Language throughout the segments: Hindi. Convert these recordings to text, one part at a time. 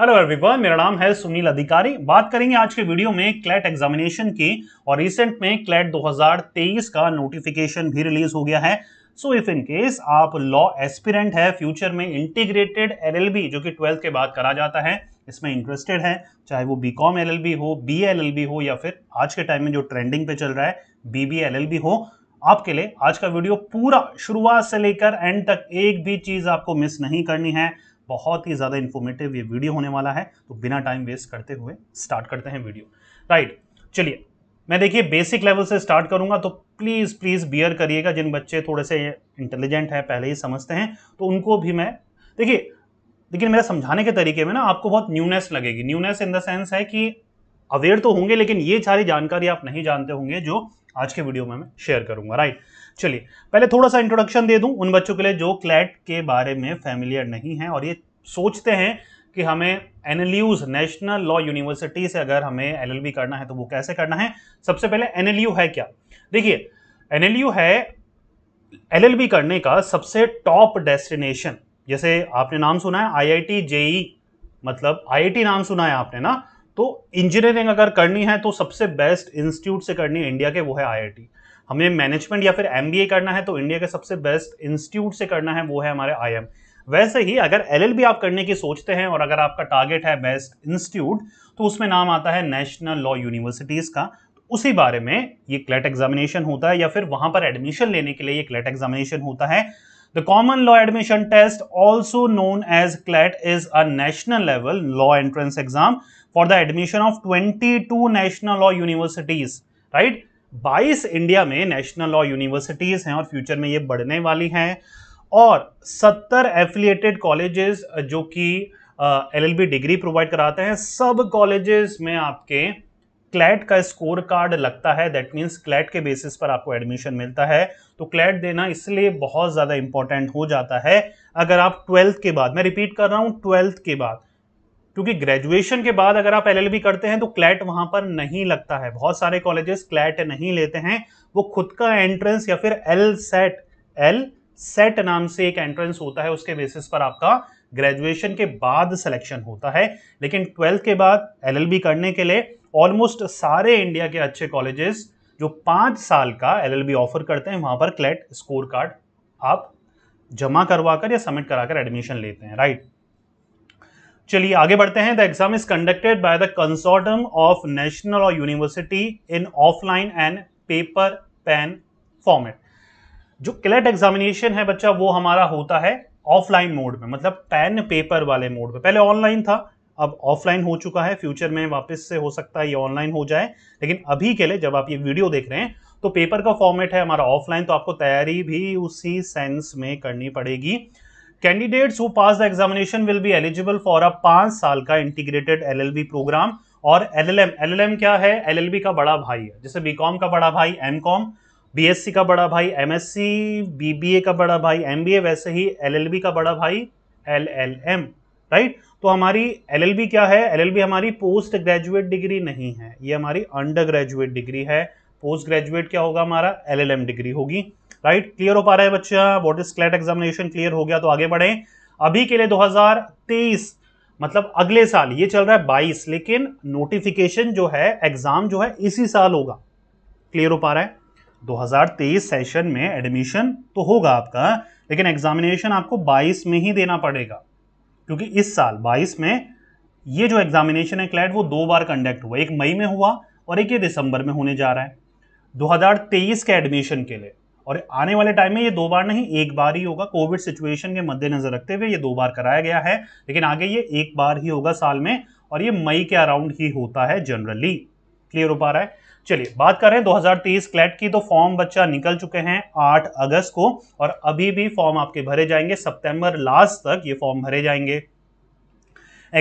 हेलो एवरीवन मेरा नाम है सुनील अधिकारी बात करेंगे आज के वीडियो में क्लैट एग्जामिनेशन की और रिसेंट में क्लैट 2023 का नोटिफिकेशन भी रिलीज हो गया है सो इफ इन केस आप लॉ एस्पिरेंट है फ्यूचर में इंटीग्रेटेड एलएलबी जो कि ट्वेल्थ के बाद करा जाता है इसमें इंटरेस्टेड है चाहे वो बी कॉम एल हो बी एल हो या फिर आज के टाइम में जो ट्रेंडिंग पे चल रहा है बी बी एल हो आपके लिए आज का वीडियो पूरा शुरुआत से लेकर एंड तक एक भी चीज़ आपको मिस नहीं करनी है बहुत ही ज़्यादा इन्फॉर्मेटिव ये वीडियो होने वाला है तो बिना टाइम वेस्ट करते हुए स्टार्ट करते हैं वीडियो राइट चलिए मैं देखिए बेसिक लेवल से स्टार्ट करूंगा तो प्लीज़ प्लीज़ बियर करिएगा जिन बच्चे थोड़े से इंटेलिजेंट हैं पहले ही समझते हैं तो उनको भी मैं देखिए लेकिन मेरा समझाने के तरीके में ना आपको बहुत न्यूनेस लगेगी न्यूनेस इन द सेंस है कि अवेयर तो होंगे लेकिन ये सारी जानकारी आप नहीं जानते होंगे जो आज के वीडियो में मैं शेयर करूंगा राइट चलिए पहले थोड़ा सा इंट्रोडक्शन दे दूं उन बच्चों के लिए जो क्लैट के बारे में फैमिलियर नहीं है और ये सोचते हैं कि हमें एन नेशनल लॉ यूनिवर्सिटी से अगर हमें एल करना है तो वो कैसे करना है सबसे पहले एन है क्या देखिए एन है एल करने का सबसे टॉप डेस्टिनेशन जैसे आपने नाम सुना है आई आई टी जेई मतलब आईआईटी नाम सुना है आपने ना तो इंजीनियरिंग अगर करनी है तो सबसे बेस्ट इंस्टीट्यूट से करनी है इंडिया के वो है आईआईटी हमें मैनेजमेंट या फिर एम करना है तो इंडिया के सबसे बेस्ट इंस्टीट्यूट से करना है वो है हमारे आई वैसे ही अगर एल आप करने की सोचते हैं और अगर आपका टारगेट है बेस्ट इंस्टीट्यूट तो उसमें नाम आता है नेशनल लॉ यूनिवर्सिटीज़ का उसी बारे में ये क्लेट एग्जामिनेशन होता है या फिर वहां पर एडमिशन लेने के लिए ये क्लेट एग्जामिनेशन होता है the common law admission test also known as CLAT is a national level law entrance exam for the admission of twenty two national law universities right बाईस इंडिया में नेशनल लॉ यूनिवर्सिटीज़ हैं और फ्यूचर में ये बढ़ने वाली हैं और सत्तर एफिलिएटेड कॉलेजेस जो कि एलएलबी डिग्री प्रोवाइड कराते हैं सब कॉलेजेस में आपके क्लैट का स्कोर कार्ड लगता है दैट मीन्स क्लैट के बेसिस पर आपको एडमिशन मिलता है तो क्लैट देना इसलिए बहुत ज़्यादा इंपॉर्टेंट हो जाता है अगर आप ट्वेल्थ के बाद मैं रिपीट कर रहा हूँ ट्वेल्थ के बाद क्योंकि ग्रेजुएशन के बाद अगर आप एल करते हैं तो क्लैट वहां पर नहीं लगता है बहुत सारे कॉलेजेस क्लैट नहीं लेते हैं वो खुद का एंट्रेंस या फिर एल सेट एल सेट नाम से एक एंट्रेंस होता है उसके बेसिस पर आपका ग्रेजुएशन के बाद सिलेक्शन होता है लेकिन ट्वेल्थ के बाद एल करने के लिए ऑलमोस्ट सारे इंडिया के अच्छे कॉलेजेस जो पाँच साल का एल ऑफर करते हैं वहाँ पर क्लैट स्कोर कार्ड आप जमा करवा कर या सबमिट करा कर एडमिशन लेते हैं राइट चलिए आगे बढ़ते हैं the exam is conducted by the consortium of national और university in offline and paper pen format जो क्लेट एग्जामिनेशन है बच्चा वो हमारा होता है ऑफलाइन मोड में मतलब पेन पेपर वाले मोड में पहले ऑनलाइन था अब ऑफलाइन हो चुका है फ्यूचर में वापस से हो सकता है ये ऑनलाइन हो जाए लेकिन अभी के लिए जब आप ये वीडियो देख रहे हैं तो पेपर का फॉर्मेट है हमारा ऑफलाइन तो आपको तैयारी भी उसी सेंस में करनी पड़ेगी candidates who pass the examination will be eligible for a पांच साल का इंटीग्रेटेड एलएलबी प्रोग्राम और एलएलएम एलएलएम क्या है एलएलबी का बड़ा भाई है जैसे बीकॉम का बड़ा भाई एमकॉम बीएससी का बड़ा भाई एम एस का बड़ा भाई एम वैसे ही एल का बड़ा भाई एल एल एम राइट तो हमारी एल एल बी क्या है एल एल बी हमारी पोस्ट ग्रेजुएट डिग्री नहीं है ये हमारी अंडर ग्रेजुएट डिग्री है पोस्ट ग्रेजुएट क्या होगा हमारा एल एल एम डिग्री होगी राइट क्लियर हो पा रहा है बच्चा what is CLAT examination clear हो गया तो आगे बढ़े अभी के लिए 2023 मतलब अगले साल ये चल रहा है 22 लेकिन नोटिफिकेशन जो है एग्जाम जो है इसी साल होगा क्लियर हो पा रहा है 2023 सेशन में एडमिशन तो होगा आपका लेकिन एग्जामिनेशन आपको 22 में ही देना पड़ेगा क्योंकि इस साल 22 में ये जो एग्जामिनेशन है क्लैट वो दो बार कंडक्ट हुआ एक मई में हुआ और एक ये दिसंबर में होने जा रहा है 2023 के एडमिशन के लिए और आने वाले टाइम में ये दो बार नहीं एक बार ही होगा कोविड सिचुएशन के मद्देनजर रखते हुए ये दो बार कराया गया है लेकिन आगे ये एक बार ही होगा साल में और ये मई के अराउंड ही होता है जनरली क्लियर हो पा रहा है चलिए बात कर रहे हैं 2023 क्लैट की तो फॉर्म बच्चा निकल चुके हैं 8 अगस्त को और अभी भी फॉर्म आपके भरे जाएंगे सितंबर लास्ट तक ये फॉर्म भरे जाएंगे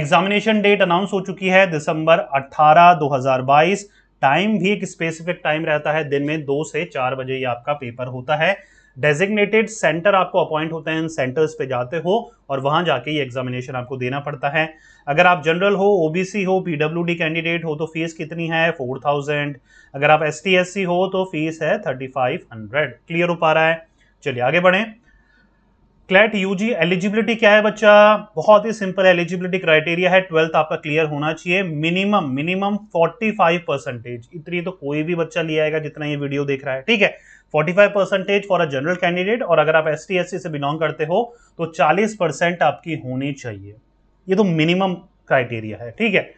एग्जामिनेशन डेट अनाउंस हो चुकी है दिसंबर 18 2022 टाइम भी एक स्पेसिफिक टाइम रहता है दिन में दो से चार बजे ही आपका पेपर होता है डेजिग्नेटेड सेंटर आपको अपॉइंट होते हैं सेंटर्स पे जाते हो और वहां जाके ये एग्जामिनेशन आपको देना पड़ता है अगर आप जनरल हो ओबीसी हो पीडब्ल्यू कैंडिडेट हो तो फीस कितनी है फोर थाउजेंड अगर आप एस हो तो फीस है थर्टी फाइव हंड्रेड क्लियर हो पा रहा है चलिए आगे बढ़ें क्लैट यूजी एलिजिबिलिटी क्या है बच्चा बहुत ही सिंपल एलिजिबिलिटी क्राइटेरिया है ट्वेल्थ आपका क्लियर होना चाहिए मिनिमम मिनिमम 45 परसेंटेज इतनी तो कोई भी बच्चा लिया आएगा जितना ये वीडियो देख रहा है ठीक है 45 percentage for a general candidate और अगर आप एस टी से बिलोंग करते हो तो 40 परसेंट आपकी होनी चाहिए ये तो मिनिमम क्राइटेरिया है ठीक है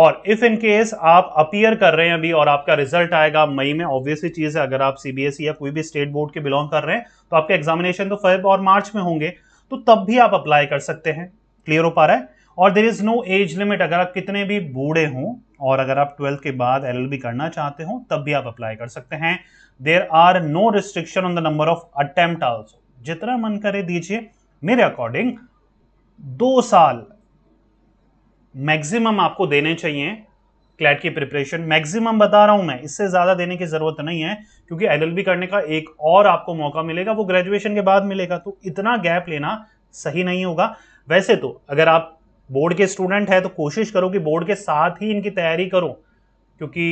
और इफ इन केस आप अपियर कर रहे हैं अभी और आपका रिजल्ट आएगा मई में ऑब्वियसली चीज है अगर आप सीबीएसई e या कोई भी स्टेट बोर्ड के बिलोंग कर रहे हैं तो आपके एग्जामिनेशन तो फेब और मार्च में होंगे तो तब भी आप अप्लाई कर सकते हैं क्लियर हो पा रहा है और there is no age limit अगर आप कितने भी बूढ़े हों और अगर आप ट्वेल्थ के बाद एल करना चाहते हो तब भी आप अप्लाई कर सकते हैं there are no restriction on the number of attempt also जितना मन करे दीजिए मेरे अकॉर्डिंग दो साल मैक्सिमम आपको देने चाहिए क्लैट की प्रिपरेशन मैक्सिमम बता रहा हूं मैं इससे ज़्यादा देने की ज़रूरत नहीं है क्योंकि एलएलबी करने का एक और आपको मौका मिलेगा वो ग्रेजुएशन के बाद मिलेगा तो इतना गैप लेना सही नहीं होगा वैसे तो अगर आप बोर्ड के स्टूडेंट हैं तो कोशिश करो कि बोर्ड के साथ ही इनकी तैयारी करो क्योंकि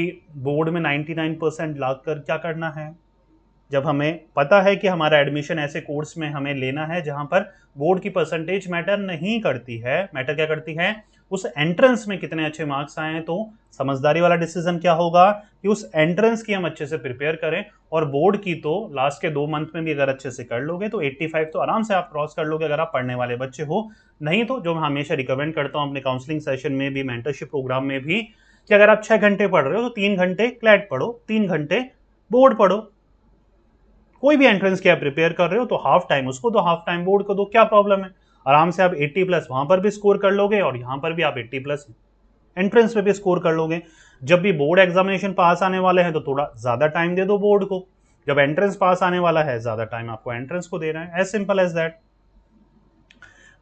बोर्ड में 99 परसेंट कर क्या करना है जब हमें पता है कि हमारा एडमिशन ऐसे कोर्स में हमें लेना है जहाँ पर बोर्ड की परसेंटेज मैटर नहीं करती है मैटर क्या करती है उस एंट्रेंस में कितने अच्छे मार्क्स आए हैं तो समझदारी वाला डिसीजन क्या होगा कि उस एंट्रेंस की हम अच्छे से प्रिपेयर करें और बोर्ड की तो लास्ट के दो मंथ में भी अगर अच्छे से कर लोगे तो 85 तो आराम से आप क्रॉस कर लोगे अगर आप पढ़ने वाले बच्चे हो नहीं तो जो मैं हमेशा रिकमेंड करता हूँ अपने काउंसलिंग सेशन में भी मेंटरशिप प्रोग्राम में भी कि अगर आप छः घंटे पढ़ रहे हो तो तीन घंटे क्लैट पढ़ो तीन घंटे बोर्ड पढ़ो कोई भी एंट्रेंस की आप प्रिपेयर कर रहे हो तो हाफ टाइम उसको दो हाफ टाइम बोर्ड को दो क्या प्रॉब्लम है आराम से आप 80 प्लस वहां पर भी स्कोर कर लोगे और यहां पर भी आप 80 प्लस एंट्रेंस पे भी स्कोर कर लोगे जब भी बोर्ड एग्जामिनेशन पास आने वाले हैं तो थोड़ा ज़्यादा टाइम दे दो बोर्ड को जब एंट्रेंस पास आने वाला है ज़्यादा टाइम आपको एंट्रेंस को रहे हैं as simple as that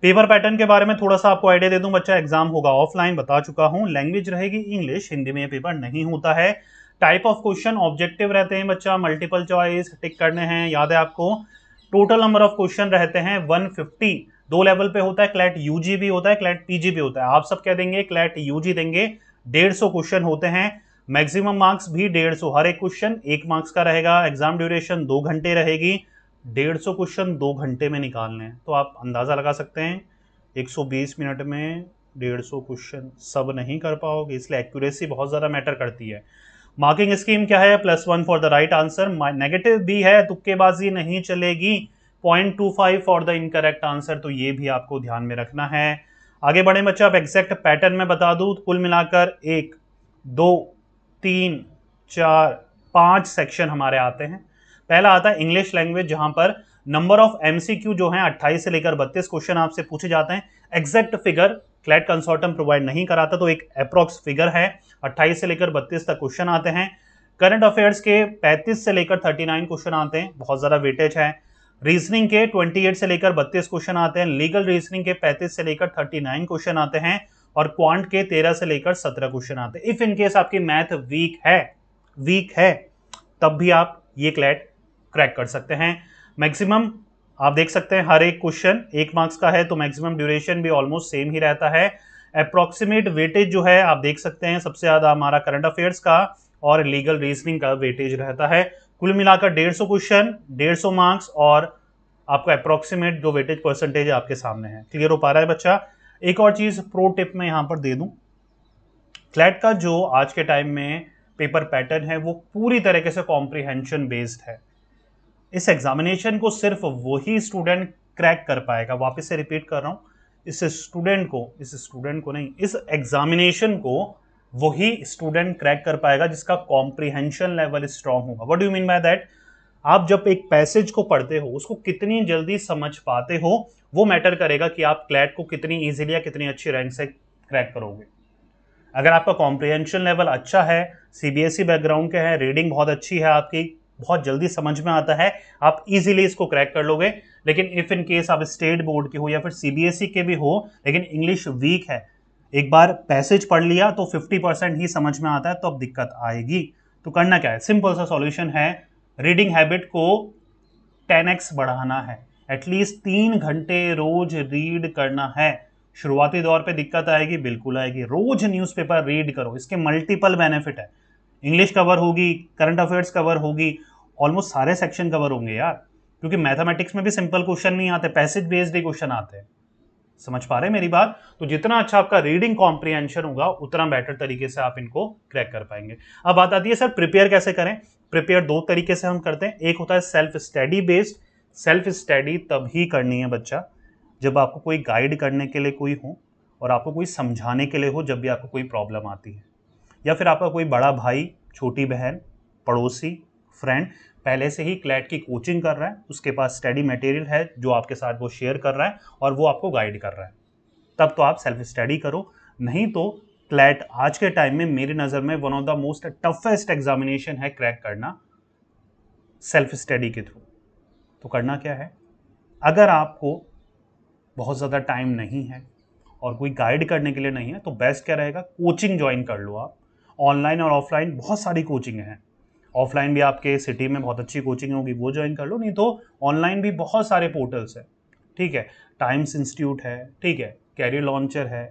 paper pattern के बारे में थोड़ा सा आपको आइडिया दे दूं बच्चा एग्जाम होगा ऑफलाइन बता चुका हूं लैंग्वेज रहेगी इंग्लिश हिंदी में पेपर नहीं होता है टाइप ऑफ क्वेश्चन ऑब्जेक्टिव रहते हैं बच्चा मल्टीपल चॉइस टिक करने हैं याद है आपको टोटल नंबर ऑफ क्वेश्चन रहते हैं 150 दो लेवल पे होता है क्लैट यूजी भी होता है क्लैट पीजी भी होता है आप सब क्या देंगे क्लैट यूजी देंगे डेढ़ सौ क्वेश्चन होते हैं मैक्सिमम मार्क्स भी डेढ़ सौ हर एक क्वेश्चन एक मार्क्स का रहेगा एग्जाम ड्यूरेशन दो घंटे रहेगी डेढ़ सौ क्वेश्चन दो घंटे में निकालने हैं तो आप अंदाज़ा लगा सकते हैं एक सौ बीस मिनट में डेढ़ सौ क्वेश्चन सब नहीं कर पाओगे इसलिए एक्यूरेसी बहुत ज़्यादा मैटर करती है मार्किंग स्कीम क्या है plus one for the right answer negative भी है तुक्केबाजी नहीं चलेगी point two five for the incorrect answer तो ये भी आपको ध्यान में रखना है आगे बढ़े बच्चे आप एग्जैक्ट पैटर्न में बता दूँ कुल मिलाकर एक दो तीन चार पांच सेक्शन हमारे आते हैं पहला आता है इंग्लिश लैंग्वेज जहां पर नंबर ऑफ एमसीक्यू जो है 28 से लेकर 32 क्वेश्चन आपसे पूछे जाते हैं exact figure CLAT consortium provide नहीं कराता तो एक अप्रोक्स फिगर है 28 से लेकर 32 तक क्वेश्चन आते हैं करंट अफेयर्स के 35 से लेकर 39 क्वेश्चन आते हैं बहुत ज़्यादा वेटेज है रीजनिंग के 28 से लेकर 32 क्वेश्चन आते हैं लीगल रीजनिंग के 35 से लेकर 39 क्वेश्चन आते हैं और क्वांट के 13 से लेकर 17 क्वेश्चन आते हैं इफ इन केस आपकी मैथ वीक है वीक है तब भी आप ये क्लैट क्रैक कर सकते हैं मैक्सिमम आप देख सकते हैं हर एक क्वेश्चन एक मार्क्स का है तो मैक्सिमम ड्यूरेशन भी ऑलमोस्ट सेम ही रहता है अप्रोक्सीमेट वेटेज जो है आप देख सकते हैं सबसे ज़्यादा हमारा करंट अफेयर्स का और लीगल रीजनिंग का वेटेज रहता है कुल मिलाकर डेढ़ सौ क्वेश्चन डेढ़ सौ मार्क्स और आपका अप्रोक्सीमेट जो वेटेज परसेंटेज आपके सामने है क्लियर हो पा रहा है बच्चा एक और चीज़ प्रो टिप मैं यहाँ पर दे दू क्लैट का जो आज के टाइम में पेपर पैटर्न है वो पूरी तरीके से कॉम्प्रिहेंशन बेस्ड है इस एग्जामिनेशन को सिर्फ वही स्टूडेंट क्रैक कर पाएगा वापस से रिपीट कर रहा हूं इस स्टूडेंट को इस स्टूडेंट को नहीं इस एग्जामिनेशन को वही स्टूडेंट क्रैक कर पाएगा जिसका कॉम्प्रिहेंशन लेवल स्ट्रांग होगा what do mean by that आप जब एक पैसेज को पढ़ते हो उसको कितनी जल्दी समझ पाते हो वो मैटर करेगा कि आप क्लैट को कितनी ईजिली या कितनी अच्छी रैंक से क्रैक करोगे अगर आपका कॉम्प्रिहेंशन लेवल अच्छा है सीबीएसई बैकग्राउंड e के हैं रीडिंग बहुत अच्छी है आपकी बहुत जल्दी समझ में आता है आप इजीली इसको क्रैक कर लोगे लेकिन इफ़ इन केस आप स्टेट बोर्ड के हो या फिर सीबीएसई e के भी हो लेकिन इंग्लिश वीक है एक बार पैसेज पढ़ लिया तो 50 परसेंट ही समझ में आता है तो अब दिक्कत आएगी तो करना क्या है सिंपल सा सॉल्यूशन है रीडिंग हैबिट को 10x बढ़ाना है एटलीस्ट तीन घंटे रोज रीड करना है शुरुआती दौर पे दिक्कत आएगी बिल्कुल आएगी रोज न्यूज़पेपर रीड करो इसके मल्टीपल बेनिफिट है इंग्लिश कवर होगी करंट अफेयर्स कवर होगी ऑलमोस्ट सारे सेक्शन कवर होंगे यार क्योंकि मैथमेटिक्स में भी सिंपल क्वेश्चन नहीं आते पैसेज बेस्ड ही क्वेश्चन आते हैं समझ पा रहे हैं मेरी बात तो जितना अच्छा आपका रीडिंग कॉम्प्रीहेंशन होगा उतना बेटर तरीके से आप इनको क्रैक कर पाएंगे अब बात आती है सर प्रिपेयर कैसे करें प्रिपेयर दो तरीके से हम करते हैं एक होता है self study based self study तब ही करनी है बच्चा जब आपको कोई गाइड करने के लिए कोई हो और आपको कोई समझाने के लिए हो जब भी आपको कोई प्रॉब्लम आती है या फिर आपका कोई बड़ा भाई छोटी बहन पड़ोसी फ्रेंड पहले से ही क्लैट की कोचिंग कर रहा है उसके पास स्टडी मटेरियल है जो आपके साथ वो शेयर कर रहा है और वो आपको गाइड कर रहा है तब तो आप सेल्फ स्टडी करो नहीं तो क्लैट आज के टाइम में मेरी नज़र में one of the most toughest examination है क्रैक करना सेल्फ स्टडी के थ्रू तो करना क्या है अगर आपको बहुत ज़्यादा टाइम नहीं है और कोई गाइड करने के लिए नहीं है तो बेस्ट क्या रहेगा कोचिंग ज्वाइन कर लो आप ऑनलाइन और ऑफलाइन बहुत सारी कोचिंग हैं ऑफलाइन भी आपके सिटी में बहुत अच्छी कोचिंग होगी वो ज्वाइन कर लो नहीं तो ऑनलाइन भी बहुत सारे पोर्टल्स हैं ठीक है टाइम्स इंस्टीट्यूट है ठीक है कैरियर लॉन्चर है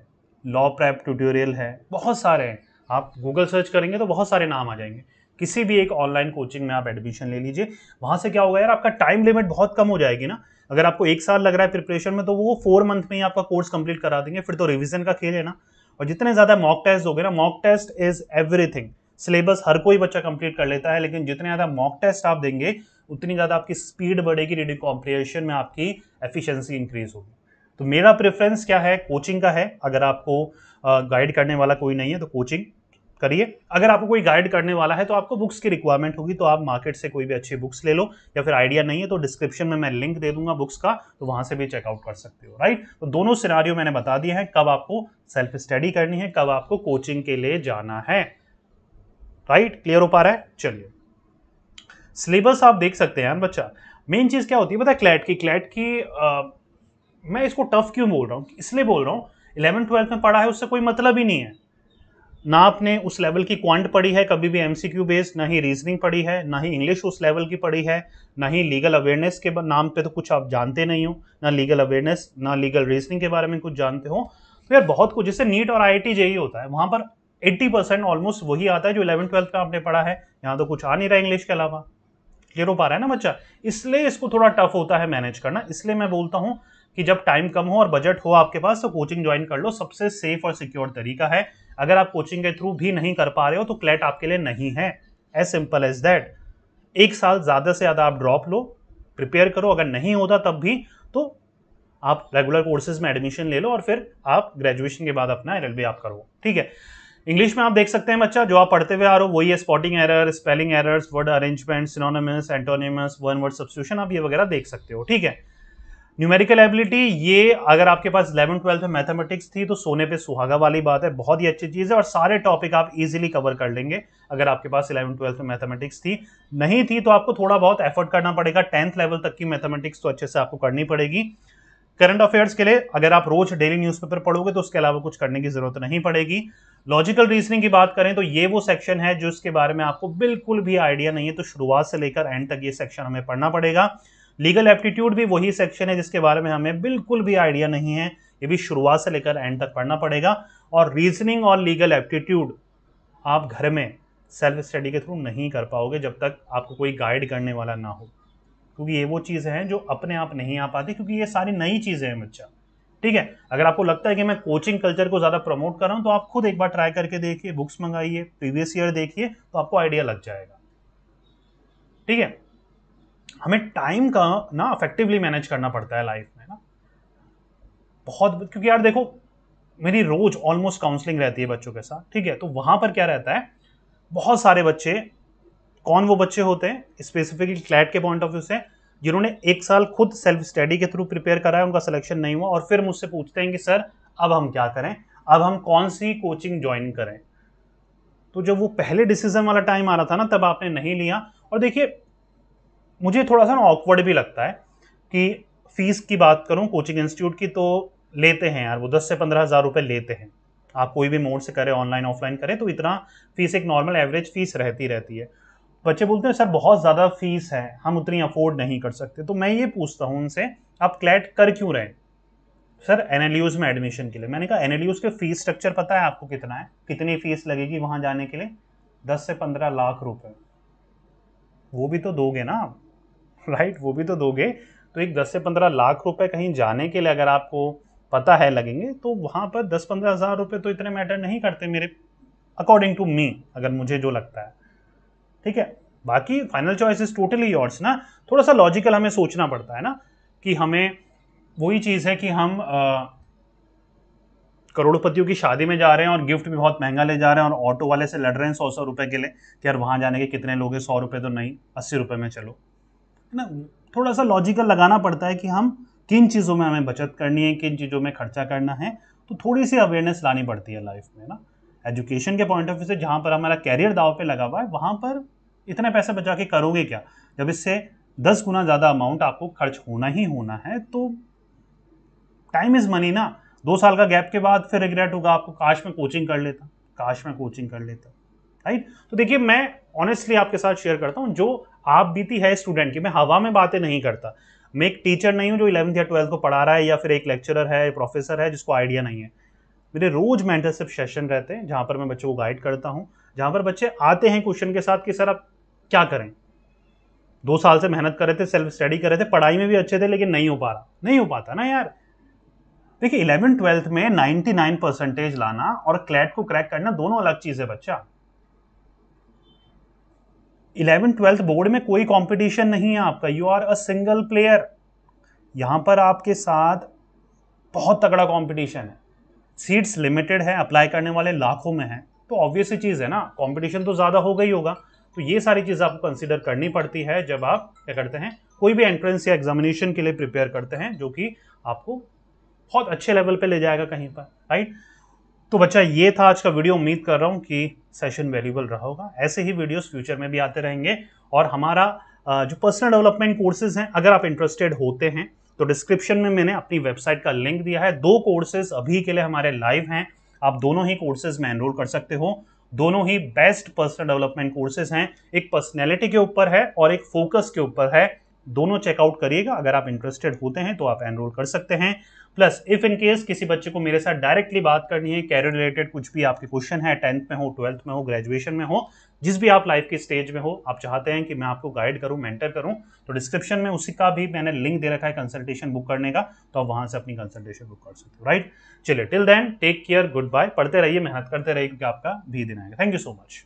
लॉ प्रैप ट्यूटोरियल है बहुत सारे हैं आप गूगल सर्च करेंगे तो बहुत सारे नाम आ जाएंगे किसी भी एक ऑनलाइन कोचिंग में आप एडमिशन ले लीजिए वहाँ से क्या होगा यार आपका टाइम लिमिट बहुत कम हो जाएगी ना अगर आपको एक साल लग रहा है प्रिपरेशन में तो वो फोर मंथ में ही आपका कोर्स कंप्लीट करा देंगे फिर तो रिविजन का खेल है ना और जितने ज़्यादा मॉक टेस्ट हो गए ना mock test is everything syllabus हर कोई बच्चा कंप्लीट कर लेता है लेकिन जितने ज़्यादा मॉक टेस्ट आप देंगे उतनी ज़्यादा आपकी स्पीड बढ़ेगी रीडिंग कॉम्प्रिहेशन में आपकी एफिशिएंसी इंक्रीज होगी तो मेरा प्रेफरेंस क्या है कोचिंग का है अगर आपको गाइड करने वाला कोई नहीं है तो कोचिंग करिए अगर आपको कोई गाइड करने वाला है तो आपको बुक्स की रिक्वायरमेंट होगी तो आप मार्केट से कोई भी अच्छी बुक्स ले लो या फिर आइडिया नहीं है तो डिस्क्रिप्शन में मैं लिंक दे दूंगा बुक्स का तो वहां से भी चेकआउट कर सकते हो राइट तो दोनों सिनारियों मैंने बता दिए हैं कब आपको सेल्फ स्टडी करनी है कब आपको कोचिंग के लिए जाना है राइट क्लियर हो पा रहा है चलिए सिलेबस आप देख सकते हैं बच्चा मेन चीज़ क्या होती है पता क्लैट की क्लैट की आ, मैं इसको टफ क्यों बोल रहा हूँ इसलिए बोल रहा हूँ इलेवन ट्वेल्थ में पढ़ा है उससे कोई मतलब ही नहीं है ना आपने उस लेवल की क्वांट पढ़ी है कभी भी एमसीक्यू बेस्ड ना ही रीजनिंग पढ़ी है ना ही इंग्लिश उस लेवल की पढ़ी है ना ही लीगल अवेयरनेस के नाम पे तो कुछ आप जानते नहीं हो ना लीगल अवेयरनेस ना लीगल रीजनिंग के बारे में कुछ जानते हो तो यार बहुत कुछ जैसे नीट और आई आई e होता है वहाँ पर एट्टी परसेंट ऑलमोस्ट वही आता है जो इलेवन ट्वेल्थ का आपने पढ़ा है यहाँ तो कुछ आ नहीं रहा इंग्लिश के अलावा क्लियर हो पा रहा है ना बच्चा इसलिए इसको थोड़ा टफ होता है मैनेज करना इसलिए मैं बोलता हूँ कि जब टाइम कम हो और बजट हो आपके पास तो कोचिंग ज्वाइन कर लो सबसे सेफ और सिक्योर तरीका है अगर आप कोचिंग के थ्रू भी नहीं कर पा रहे हो तो क्लैट आपके लिए नहीं है एज सिंपल एज दैट एक साल ज़्यादा से ज़्यादा आप ड्रॉप लो प्रिपेयर करो अगर नहीं होता तब भी तो आप रेगुलर कोर्सेज में एडमिशन ले लो और फिर आप ग्रेजुएशन के बाद अपना एल आप करो ठीक है इंग्लिश में आप देख सकते हैं बच्चा जो आप पढ़ते हुए आ रहे हो वही है spotting error spelling errors word arrangement synonyms antonyms one word substitution आप ये वगैरह देख सकते हो ठीक है न्यूमेरिकल एबिलिटी ये अगर आपके पास इलेवन ट्वेल्थ में मैथमेटिक्स थी तो सोने पे सुहागा वाली बात है बहुत ही अच्छी चीज़ है और सारे टॉपिक आप इजीली कवर कर लेंगे अगर आपके पास इलेवन ट्वेल्थ में मैथमेटिक्स थी नहीं थी तो आपको थोड़ा बहुत एफर्ट करना पड़ेगा टेंथ लेवल तक की मैथमेटिक्स तो अच्छे से आपको करनी पड़ेगी करंट अफेयर्स के लिए अगर आप रोज डेली न्यूज़पेपर पढ़ोगे तो उसके अलावा कुछ करने की ज़रूरत नहीं पड़ेगी लॉजिकल रीजनिंग की बात करें तो ये वो सेक्शन है जिसके बारे में आपको बिल्कुल भी आइडिया नहीं है तो शुरुआत से लेकर एंड तक ये सेक्शन हमें पढ़ना पड़ेगा लीगल एप्टीट्यूड भी वही सेक्शन है जिसके बारे में हमें बिल्कुल भी आइडिया नहीं है ये भी शुरुआत से लेकर एंड तक पढ़ना पड़ेगा और रीजनिंग और लीगल एप्टीट्यूड आप घर में सेल्फ स्टडी के थ्रू नहीं कर पाओगे जब तक आपको कोई गाइड करने वाला ना हो क्योंकि ये वो चीज़ें हैं जो अपने आप नहीं आ पाती क्योंकि ये सारी नई चीज़ें हैं बच्चा ठीक है अगर आपको लगता है कि मैं कोचिंग कल्चर को ज़्यादा प्रमोट कर रहा हूं तो आप खुद एक बार ट्राई करके देखिए बुक्स मंगाइए प्रीवियस ईयर देखिए तो आपको आइडिया लग जाएगा ठीक है हमें टाइम का ना अफेक्टिवली मैनेज करना पड़ता है लाइफ में ना बहुत क्योंकि यार देखो मेरी रोज ऑलमोस्ट काउंसलिंग रहती है बच्चों के साथ ठीक है तो वहां पर क्या रहता है बहुत सारे बच्चे कौन वो बच्चे होते हैं स्पेसिफिकली क्लैट के पॉइंट ऑफ व्यू से जिन्होंने एक साल खुद सेल्फ स्टडी के थ्रू प्रिपेयर करा है उनका सिलेक्शन नहीं हुआ और फिर मुझसे पूछते हैं कि सर अब हम क्या करें अब हम कौन सी कोचिंग ज्वाइन करें तो जब वो पहले डिसीजन वाला टाइम आ रहा था ना तब आपने नहीं लिया और देखिए मुझे थोड़ा सा ना ऑकवर्ड भी लगता है कि फीस की बात करूँ कोचिंग इंस्टीट्यूट की तो लेते हैं यार वो दस से पंद्रह हज़ार रुपये लेते हैं आप कोई भी मोड से करें ऑनलाइन ऑफलाइन करें तो इतना फीस एक नॉर्मल एवरेज फीस रहती रहती है बच्चे बोलते हैं सर बहुत ज़्यादा फीस है हम उतनी अफोर्ड नहीं कर सकते तो मैं ये पूछता हूँ उनसे आप क्लैट कर क्यों रहे सर एन में एडमिशन के लिए मैंने कहा एन के फीस स्ट्रक्चर पता है आपको कितना है कितनी फीस लगेगी वहाँ जाने के लिए दस से पंद्रह लाख रुपए वो भी तो दोगे ना राइट वो भी तो दोगे तो एक दस से पंद्रह लाख रुपए कहीं जाने के लिए अगर आपको पता है लगेंगे तो वहाँ पर दस पंद्रह हज़ार रुपये तो इतने मैटर नहीं करते मेरे अकॉर्डिंग टू मी अगर मुझे जो लगता है ठीक है बाकी final choice is totally yours ना थोड़ा सा लॉजिकल हमें सोचना पड़ता है ना कि हमें वही चीज़ है कि हम करोड़पतियों की शादी में जा रहे हैं और गिफ्ट भी बहुत महंगा ले जा रहे हैं और ऑटो वाले से लड़ रहे हैं सौ सौ रुपए के लिए कि यार वहां जाने के कितने लोग हैं सौ रुपए तो नहीं अस्सी रुपए में चलो है ना थोड़ा सा लॉजिकल लगाना पड़ता है कि हम किन चीज़ों में हमें बचत करनी है किन चीज़ों में खर्चा करना है तो थोड़ी सी अवेयरनेस लानी पड़ती है लाइफ में ना एजुकेशन के पॉइंट ऑफ व्यू से जहाँ पर हमारा कैरियर दाव पे लगा हुआ है वहाँ पर इतने पैसे बचा के करोगे क्या जब इससे दस गुना ज़्यादा अमाउंट आपको खर्च होना ही होना है तो टाइम इज़ मनी ना दो साल का गैप के बाद फिर रिग्रेट होगा आपको काश में कोचिंग कर लेता काश में कोचिंग कर लेता राइट तो देखिए मैं ऑनेस्टली आपके साथ शेयर करता हूँ जो आप बीती है स्टूडेंट की मैं हवा में बातें नहीं करता मैं एक टीचर नहीं हूँ जो इलेवंथ या ट्वेल्थ को पढ़ा रहा है या फिर एक लेक्चरर है प्रोफेसर है जिसको आइडिया नहीं है मेरे रोज मेंटरशिप सेशन रहते हैं जहाँ पर मैं बच्चों को गाइड करता हूँ जहाँ पर बच्चे आते हैं क्वेश्चन के साथ कि सर आप क्या करें दो साल से मेहनत कर रहे थे सेल्फ स्टडी कर रहे थे पढ़ाई में भी अच्छे थे लेकिन नहीं हो पा रहा नहीं हो पाता ना यार देखिए इलेवन ट्वेल्थ में 99 परसेंटेज लाना और क्लैट को क्रैक करना दोनों अलग चीज़ है बच्चा इलेवन ट्वेल्थ बोर्ड में कोई कंपटीशन नहीं है आपका you are a single player यहां पर आपके साथ बहुत तगड़ा कंपटीशन है सीट्स लिमिटेड है अप्लाई करने वाले लाखों में है तो ऑब्वियस चीज़ है ना कंपटीशन तो ज़्यादा हो गई होगा तो ये सारी चीज़ आपको कंसिडर करनी पड़ती है जब आप क्या करते हैं कोई भी एंट्रेंस या एग्जामिनेशन के लिए प्रिपेयर करते हैं जो कि आपको बहुत अच्छे लेवल पे ले जाएगा कहीं पर राइट तो बच्चा ये था आज का वीडियो उम्मीद कर रहा हूँ कि सेशन वैल्यूबल रहा होगा ऐसे ही वीडियोस फ्यूचर में भी आते रहेंगे और हमारा जो पर्सनल डेवलपमेंट कोर्सेज हैं अगर आप इंटरेस्टेड होते हैं तो डिस्क्रिप्शन में मैंने अपनी वेबसाइट का लिंक दिया है दो कोर्सेज अभी के लिए हमारे लाइव हैं आप दोनों ही कोर्सेज में एनरोल कर सकते हो दोनों ही बेस्ट पर्सनल डेवलपमेंट कोर्सेज हैं एक पर्सनैलिटी के ऊपर है और एक फोकस के ऊपर है दोनों चेकआउट करिएगा अगर आप इंटरेस्टेड होते हैं तो आप एनरोल कर सकते हैं प्लस इफ इन केस किसी बच्चे को मेरे साथ डायरेक्टली बात करनी है कैरियर रिलेटेड कुछ भी आपके क्वेश्चन है टेंथ में हो ट्वेल्थ में हो ग्रेजुएशन में हो जिस भी आप लाइफ के स्टेज में हो आप चाहते हैं कि मैं आपको गाइड करूं मेंटर करूं तो डिस्क्रिप्शन में उसी का भी मैंने लिंक दे रखा है कंसल्टेशन बुक करने का तो आप वहां से अपनी कंसल्टेशन बुक कर सकते हो राइट चलिए till then take care good bye पढ़ते रहिए मेहनत करते रहिए क्योंकि आपका भी दिन आएगा थैंक यू सो मच